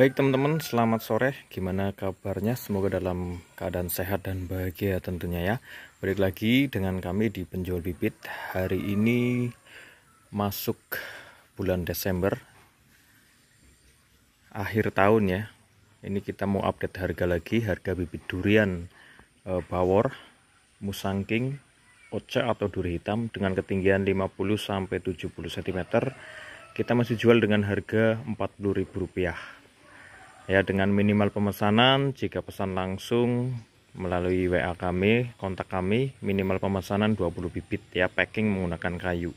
Baik teman-teman, selamat sore. Gimana kabarnya? Semoga dalam keadaan sehat dan bahagia tentunya ya. Balik lagi dengan kami di Penjual Bibit. Hari ini masuk bulan Desember. Akhir tahun ya. Ini kita mau update harga lagi, harga bibit durian e, bawor, musangking, oce atau duri hitam dengan ketinggian 50 sampai 70 cm. Kita masih jual dengan harga Rp40.000 ya dengan minimal pemesanan jika pesan langsung melalui WA kami kontak kami minimal pemesanan 20 bibit ya packing menggunakan kayu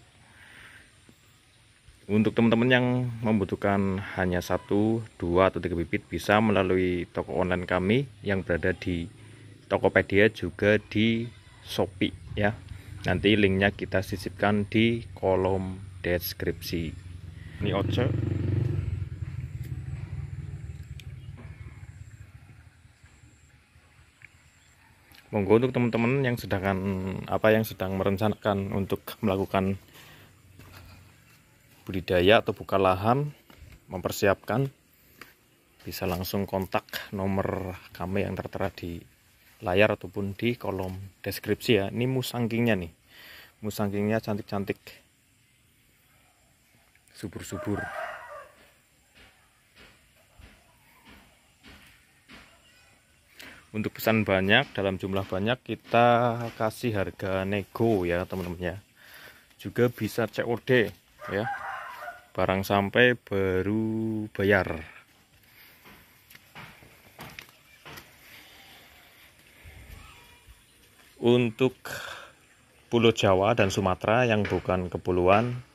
untuk teman-teman yang membutuhkan hanya satu dua atau tiga bibit bisa melalui toko online kami yang berada di Tokopedia juga di Shopee ya nanti linknya kita sisipkan di kolom deskripsi ini ojo monggo untuk teman-teman yang sedangkan apa yang sedang merencanakan untuk melakukan budidaya atau buka lahan mempersiapkan bisa langsung kontak nomor kami yang tertera di layar ataupun di kolom deskripsi ya ini musangkingnya nih musangkingnya cantik-cantik subur-subur untuk pesan banyak dalam jumlah banyak kita kasih harga nego ya teman-teman ya juga bisa COD ya barang sampai baru bayar untuk pulau Jawa dan Sumatera yang bukan kepulauan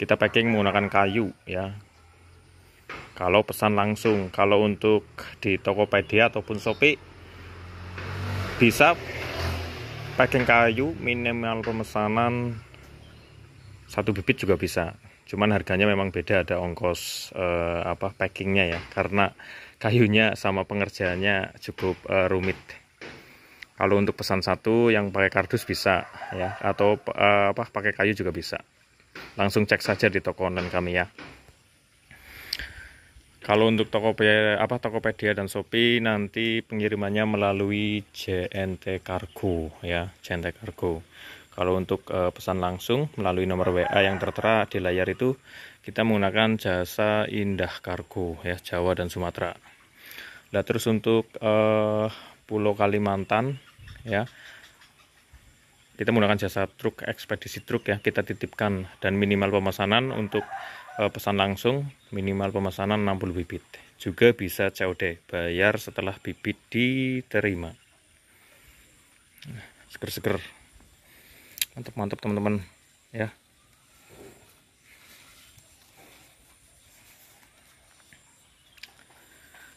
kita packing menggunakan kayu ya kalau pesan langsung kalau untuk di Tokopedia ataupun Shopee bisa packing kayu minimal pemesanan satu bibit juga bisa cuman harganya memang beda ada ongkos eh, apa packingnya ya karena kayunya sama pengerjaannya cukup eh, rumit kalau untuk pesan satu yang pakai kardus bisa ya atau eh, apa pakai kayu juga bisa langsung cek saja di toko online kami ya kalau untuk Tokopedia apa Tokopedia dan Shopee nanti pengirimannya melalui JNT Cargo ya, JNT Cargo. Kalau untuk uh, pesan langsung melalui nomor WA yang tertera di layar itu kita menggunakan jasa Indah Cargo ya, Jawa dan Sumatera. Nah, terus untuk uh, Pulau Kalimantan ya. Kita menggunakan jasa truk ekspedisi truk ya, kita titipkan dan minimal pemesanan untuk Eh, pesan langsung minimal pemesanan 60 bibit juga bisa COD bayar setelah bibit diterima seger-seger mantap-mantap teman-teman ya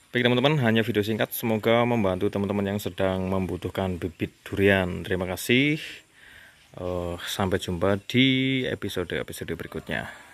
Baik teman-teman, hanya video singkat. Semoga membantu teman-teman yang sedang membutuhkan bibit durian. Terima kasih. Eh, sampai jumpa di episode-episode berikutnya.